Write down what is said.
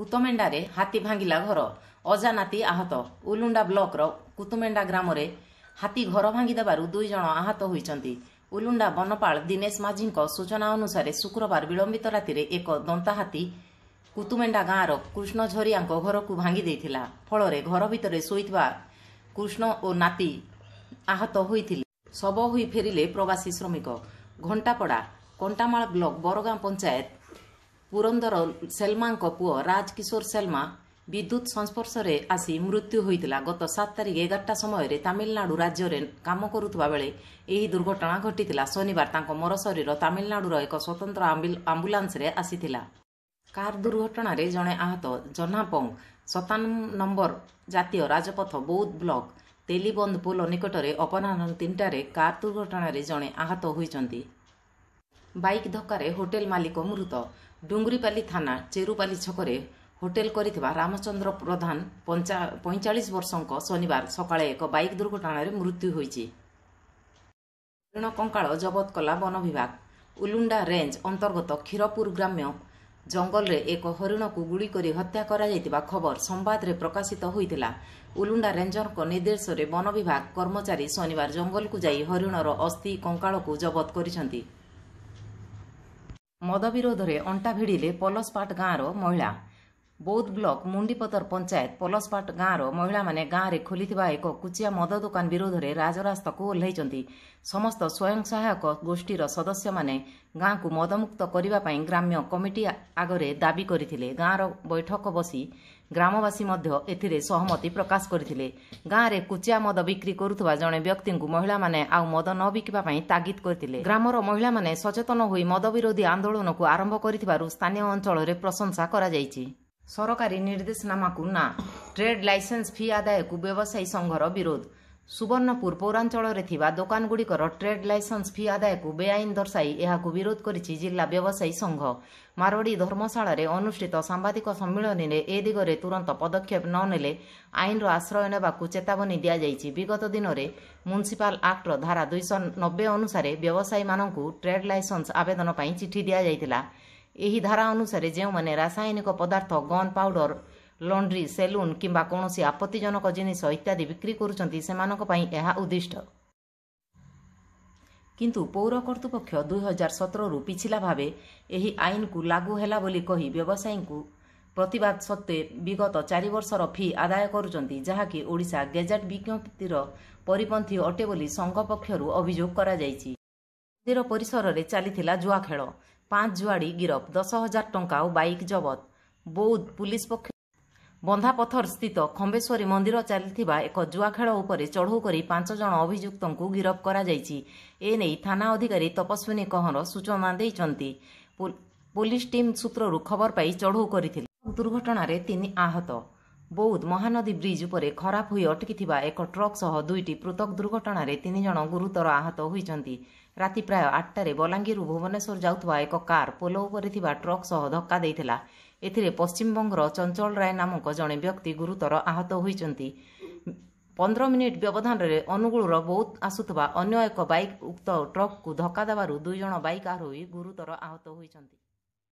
କୁତୁମେଣ୍ଡାରେ ହାତୀ ଭାଙ୍ଗିଲା ଘର ଅଜାନାତି ଆହତ ଉଲୁଣ୍ଡା ବ୍ଲକର କୁତୁମେଣ୍ଡା ଗ୍ରାମରେ ହାତୀ ଘର ଭାଙ୍ଗିଦେବାରୁ ଦୁଇ ଜଣ ଆହତ ହୋଇଛନ୍ତି ଉଲୁଣ୍ଡା ବନପାଳ ଦିନେଶ ମାଝୀଙ୍କ ସୂଚନା ଅନୁସାରେ ଶୁକ୍ରବାର ବିଳମ୍ବିତ ରାତିରେ ଏକ ଦନ୍ତା ହାତୀ କୁତୁମେଣ୍ଡା ଗାଁର କୃଷ୍ଣ ଝରିଆଙ୍କ ଘରକୁ ଭାଙ୍ଗି ଦେଇଥିଲା ଫଳରେ ଘର ଭିତରେ ଶୋଇଥିବା କୃଷ୍ଣ ଓ ନାତି ଆହତ ହୋଇଥିଲେ ଶବ ହୋଇ ଫେରିଲେ ପ୍ରବାସୀ ଶ୍ରମିକ ଘଣ୍ଟାପଡ଼ା କଣ୍ଟାମାଳ ବ୍ଲକ ବରଗାଁ ପଞ୍ଚାୟତ ପୁରନ୍ଦର ସେଲମାଙ୍କ ପୁଅ ରାଜକିଶୋର ସେଲମା ବିଦ୍ୟୁତ୍ ସଂସ୍ପର୍ଶରେ ଆସି ମୃତ୍ୟୁ ହୋଇଥିଲା ଗତ ସାତ ତାରିଖ ଏଗାରଟା ସମୟରେ ତାମିଲନାଡୁ ରାଜ୍ୟରେ କାମ କରୁଥିବା ବେଳେ ଏହି ଦୁର୍ଘଟଣା ଘଟିଥିଲା ଶନିବାର ତାଙ୍କ ମରଶରୀର ତାମିଲନାଡୁର ଏକ ସ୍ୱତନ୍ତ୍ର ଆମ୍ବୁଲାନ୍ସରେ ଆସିଥିଲା କାର୍ ଦୁର୍ଘଟଣାରେ ଜଣେ ଆହତ ଜହ୍ନାପଙ୍ଗ ସତାନ ନମ୍ବର ଜାତୀୟ ରାଜପଥ ବୌଦ୍ଧ ବ୍ଲକ ତେଲିବନ୍ଦ ପୋଲ ନିକଟରେ ଅପରାହ୍ନ ତିନିଟାରେ କାର୍ ଦୁର୍ଘଟଣାରେ ଜଣେ ଆହତ ହୋଇଛନ୍ତି ବାଇକ୍ ଧକ୍କାରେ ହୋଟେଲ ମାଲିକ ମୃତ ଡୁଙ୍ଗରିପାଲି ଥାନା ଚେରୁପାଲି ଛକରେ ହୋଟେଲ କରିଥିବା ରାମଚନ୍ଦ୍ର ପ୍ରଧାନ ପଇଁଚାଳିଶ ବର୍ଷଙ୍କ ଶନିବାର ସକାଳେ ଏକ ବାଇକ୍ ଦୁର୍ଘଟଣାରେ ମୃତ୍ୟୁ ହୋଇଛି ହରିଣ କଙ୍କାଳ ଜବତ କଲା ବନ ବିଭାଗ ଉଲୁଣ୍ଡା ରେଞ୍ଜ ଅନ୍ତର୍ଗତ କ୍ଷୀରପୁର ଗ୍ରାମ୍ୟ ଜଙ୍ଗଲରେ ଏକ ହରିଣକୁ ଗୁଳି କରି ହତ୍ୟା କରାଯାଇଥିବା ଖବର ସମ୍ବାଦରେ ପ୍ରକାଶିତ ହୋଇଥିଲା ଉଲୁଣ୍ଡା ରେଞ୍ଜରଙ୍କ ନିର୍ଦ୍ଦେଶରେ ବନ ବିଭାଗ କର୍ମଚାରୀ ଶନିବାର ଜଙ୍ଗଲକୁ ଯାଇ ହରିଣର ଅସ୍ଥି କଙ୍କାଳକୁ ଜବତ କରିଛନ୍ତି ମଦ ବିରୋଧରେ ଅଣ୍ଟା ଭିଡ଼ିଲେ ପଲସପାଟ ଗାଁର ମହିଳା ବୌଦ୍ଧ ବ୍ଲକ ମୁଣ୍ଡିପଦର ପଞ୍ଚାୟତ ପଲସପାଟ ଗାଁର ମହିଳାମାନେ ଗାଁରେ ଖୋଲିଥିବା ଏକ କୁଚିଆ ମଦ ଦୋକାନ ବିରୋଧରେ ରାଜରାସ୍ତାକୁ ଓହ୍ଲାଇଛନ୍ତି ସମସ୍ତ ସ୍ୱୟଂ ସହାୟକ ଗୋଷ୍ଠୀର ସଦସ୍ୟମାନେ ଗାଁକୁ ମଦମୁକ୍ତ କରିବା ପାଇଁ ଗ୍ରାମ୍ୟ କମିଟି ଆଗରେ ଦାବି କରିଥିଲେ ଗାଁର ବୈଠକ ବସି ଗ୍ରାମବାସୀ ମଧ୍ୟ ଏଥିରେ ସହମତି ପ୍ରକାଶ କରିଥିଲେ ଗାଁରେ କୁଚିଆ ମଦ ବିକ୍ରି କରୁଥିବା ଜଣେ ବ୍ୟକ୍ତିଙ୍କୁ ମହିଳାମାନେ ଆଉ ମଦ ନ ବିକିବା ପାଇଁ ତାଗିଦ କରିଥିଲେ ଗ୍ରାମର ମହିଳାମାନେ ସଚେତନ ହୋଇ ମଦ ବିରୋଧୀ ଆନ୍ଦୋଳନକୁ ଆରମ୍ଭ କରିଥିବାରୁ ସ୍ଥାନୀୟ ଅଞ୍ଚଳରେ ପ୍ରଶଂସା କରାଯାଇଛି ସରକାରୀ ନିର୍ଦ୍ଦେଶନାମାକୁ ନା ଟ୍ରେଡ୍ ଲାଇସେନ୍ସ ଫି ଆଦାୟକୁ ବ୍ୟବସାୟୀ ସଂଘର ବିରୋଧ ସୁବର୍ଣ୍ଣପୁର ପୌରାଞ୍ଚଳରେ ଥିବା ଦୋକାନଗୁଡ଼ିକର ଟ୍ରେଡ୍ ଲାଇସେନ୍ସ ଫି ଆଦାୟକୁ ବେଆଇନ ଦର୍ଶାଇ ଏହାକୁ ବିରୋଧ କରିଛି ଜିଲ୍ଲା ବ୍ୟବସାୟୀ ସଂଘ ମାରୋଡ଼ି ଧର୍ମଶାଳାରେ ଅନୁଷ୍ଠିତ ସାମ୍ବାଦିକ ସମ୍ମିଳନୀରେ ଏ ଦିଗରେ ତୁରନ୍ତ ପଦକ୍ଷେପ ନ ନେଲେ ଆଇନର ଆଶ୍ରୟ ନେବାକୁ ଚେତାବନୀ ଦିଆଯାଇଛି ବିଗତ ଦିନରେ ମ୍ୟୁନିସିପାଲ ଆକ୍ଟର ଧାରା ଦୁଇଶହ ନବେ ଅନୁସାରେ ବ୍ୟବସାୟୀମାନଙ୍କୁ ଟ୍ରେଡ୍ ଲାଇସେନ୍ସ ଆବେଦନ ପାଇଁ ଚିଠି ଦିଆଯାଇଥିଲା ଏହି ଧାରା ଅନୁସାରେ ଯେଉଁମାନେ ରାସାୟନିକ ପଦାର୍ଥ ଗନ୍ ପାଉଡର ଲଣ୍ଡ୍ରି ସେଲୁନ୍ କିମ୍ବା କୌଣସି ଆପତ୍ତିଜନକ ଜିନିଷ ଇତ୍ୟାଦି ବିକ୍ରି କରୁଛନ୍ତି ସେମାନଙ୍କ ପାଇଁ ଏହା ଉଦ୍ଦିଷ୍ଟ କିନ୍ତୁ ପୌର କର୍ତ୍ତୃପକ୍ଷ ଦୁଇହଜାର ସତରରୁ ପିଛିଲା ଭାବେ ଏହି ଆଇନକୁ ଲାଗୁ ହେଲା ବୋଲି କହି ବ୍ୟବସାୟୀଙ୍କୁ ପ୍ରତିବାଦ ସତ୍ତ୍ୱେ ବିଗତ ଚାରି ବର୍ଷର ଫି ଆଦାୟ କରୁଛନ୍ତି ଯାହାକି ଓଡ଼ିଶା ଗେଜେଟ୍ ବିଜ୍ଞପ୍ତିର ପରିପନ୍ଥୀ ଅଟେ ବୋଲି ସଂଘ ପକ୍ଷରୁ ଅଭିଯୋଗ କରାଯାଇଛି ମନ୍ଦିର ପରିସରରେ ଚାଲିଥିଲା ଜୁଆ ଖେଳ ପାଞ୍ଚ ଜୁଆଡ଼ି ଗିରଫ ଦଶ ହଜାର ଟଙ୍କା ଓ ବାଇକ୍ ଜବତ ବୌଦ୍ଧ ପୁଲିସ ପକ୍ଷରୁ ବନ୍ଧାପଥର ସ୍ଥିତ ଖମ୍ବେଶ୍ୱରୀ ମନ୍ଦିର ଚାଲିଥିବା ଏକ ଜୁଆ ଖେଳ ଉପରେ ଚଢ଼ଉ କରି ପାଞ୍ଚ ଜଣ ଅଭିଯୁକ୍ତଙ୍କୁ ଗିରଫ କରାଯାଇଛି ଏ ନେଇ ଥାନା ଅଧିକାରୀ ତପସ୍ୱିନୀ କହଁର ସୂଚନା ଦେଇଛନ୍ତି ପୁଲିସ ଟିମ୍ ସୂତ୍ରରୁ ଖବର ପାଇ ଚଢ଼ଉ କରିଥିଲେ ଦୁର୍ଘଟଣାରେ ତିନି ଆହତ ବୌଦ୍ଧ ମହାନଦୀ ବ୍ରିଜ୍ ଉପରେ ଖରାପ ହୋଇ ଅଟକିଥିବା ଏକ ଟ୍ରକ୍ ସହ ଦୁଇଟି ପୃଥକ୍ ଦୁର୍ଘଟଣାରେ ତିନି ଜଣ ଗୁରୁତର ଆହତ ହୋଇଛନ୍ତି ରାତି ପ୍ରାୟ ଆଠଟାରେ ବଲାଙ୍ଗୀରରୁ ଭୁବନେଶ୍ୱର ଯାଉଥିବା ଏକ କାର୍ ପୋଲ ଉପରେ ଥିବା ଟ୍ରକ୍ ସହ ଧକ୍କା ଦେଇଥିଲା ଏଥିରେ ପଶ୍ଚିମବଙ୍ଗର ଚଞ୍ଚଳ ରାୟ ନାମକ ଜଣେ ବ୍ୟକ୍ତି ଗୁରୁତର ଆହତ ହୋଇଛନ୍ତି ପନ୍ଦର ମିନିଟ୍ ବ୍ୟବଧାନରେ ଅନୁଗୁଳର ବୌଦ୍ଧ ଆସୁଥିବା ଅନ୍ୟ ଏକ ବାଇକ୍ ଉକ୍ତ ଟ୍ରକ୍କୁ ଧକ୍କା ଦେବାରୁ ଦୁଇ ଜଣ ବାଇକ୍ ଆରୋହୀ ଗୁରୁତର ଆହତ ହୋଇଛନ୍ତି